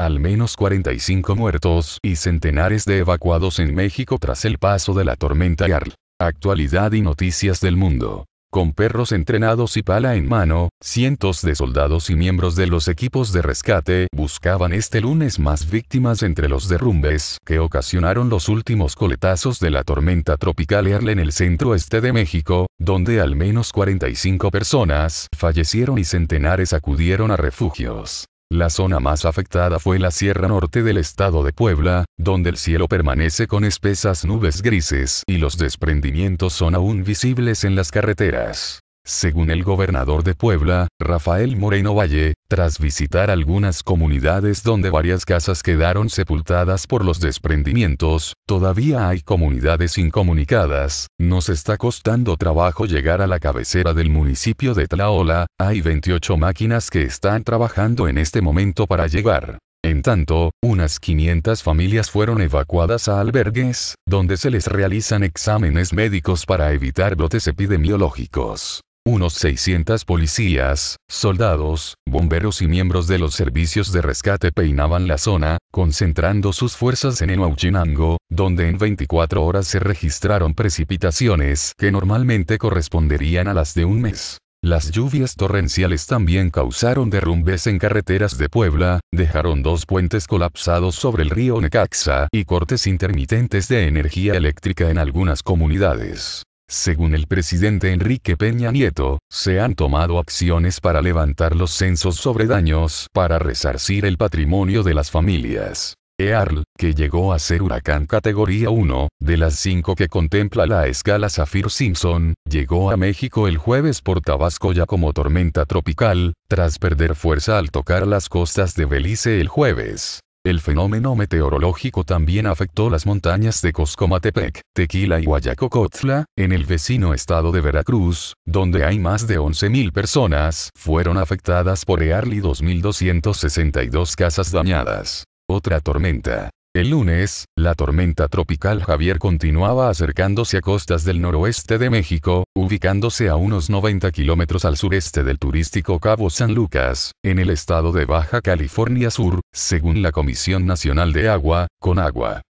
Al menos 45 muertos y centenares de evacuados en México tras el paso de la tormenta Earl. Actualidad y noticias del mundo. Con perros entrenados y pala en mano, cientos de soldados y miembros de los equipos de rescate buscaban este lunes más víctimas entre los derrumbes que ocasionaron los últimos coletazos de la tormenta tropical Earl en el centro este de México, donde al menos 45 personas fallecieron y centenares acudieron a refugios. La zona más afectada fue la Sierra Norte del estado de Puebla, donde el cielo permanece con espesas nubes grises y los desprendimientos son aún visibles en las carreteras. Según el gobernador de Puebla, Rafael Moreno Valle, tras visitar algunas comunidades donde varias casas quedaron sepultadas por los desprendimientos, todavía hay comunidades incomunicadas, nos está costando trabajo llegar a la cabecera del municipio de Tlaola, hay 28 máquinas que están trabajando en este momento para llegar. En tanto, unas 500 familias fueron evacuadas a albergues, donde se les realizan exámenes médicos para evitar brotes epidemiológicos. Unos 600 policías, soldados, bomberos y miembros de los servicios de rescate peinaban la zona, concentrando sus fuerzas en Enauchinango, donde en 24 horas se registraron precipitaciones que normalmente corresponderían a las de un mes. Las lluvias torrenciales también causaron derrumbes en carreteras de Puebla, dejaron dos puentes colapsados sobre el río Necaxa y cortes intermitentes de energía eléctrica en algunas comunidades. Según el presidente Enrique Peña Nieto, se han tomado acciones para levantar los censos sobre daños para resarcir el patrimonio de las familias. EARL, que llegó a ser huracán categoría 1, de las 5 que contempla la escala Saffir simpson llegó a México el jueves por Tabasco ya como tormenta tropical, tras perder fuerza al tocar las costas de Belice el jueves. El fenómeno meteorológico también afectó las montañas de Coscomatepec, Tequila y Guayacocotla, en el vecino estado de Veracruz, donde hay más de 11.000 personas, fueron afectadas por Early 2262 casas dañadas. Otra tormenta, el lunes, la tormenta tropical Javier continuaba acercándose a costas del noroeste de México, ubicándose a unos 90 kilómetros al sureste del turístico Cabo San Lucas, en el estado de Baja California Sur, según la Comisión Nacional de Agua, Con agua,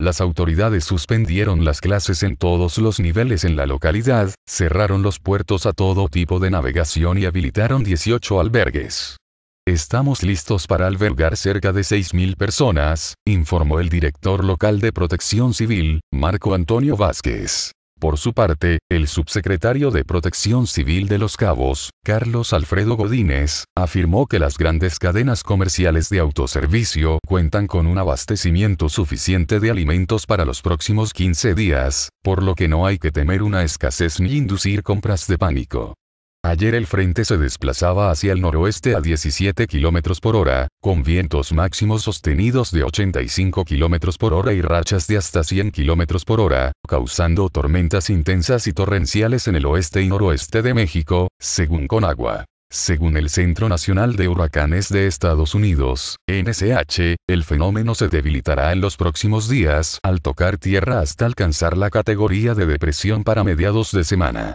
Las autoridades suspendieron las clases en todos los niveles en la localidad, cerraron los puertos a todo tipo de navegación y habilitaron 18 albergues. Estamos listos para albergar cerca de 6.000 personas, informó el director local de Protección Civil, Marco Antonio Vázquez. Por su parte, el subsecretario de Protección Civil de Los Cabos, Carlos Alfredo Godínez, afirmó que las grandes cadenas comerciales de autoservicio cuentan con un abastecimiento suficiente de alimentos para los próximos 15 días, por lo que no hay que temer una escasez ni inducir compras de pánico. Ayer el frente se desplazaba hacia el noroeste a 17 km por hora, con vientos máximos sostenidos de 85 km por hora y rachas de hasta 100 km por hora, causando tormentas intensas y torrenciales en el oeste y noroeste de México, según Conagua. Según el Centro Nacional de Huracanes de Estados Unidos, NCH, el fenómeno se debilitará en los próximos días al tocar tierra hasta alcanzar la categoría de depresión para mediados de semana.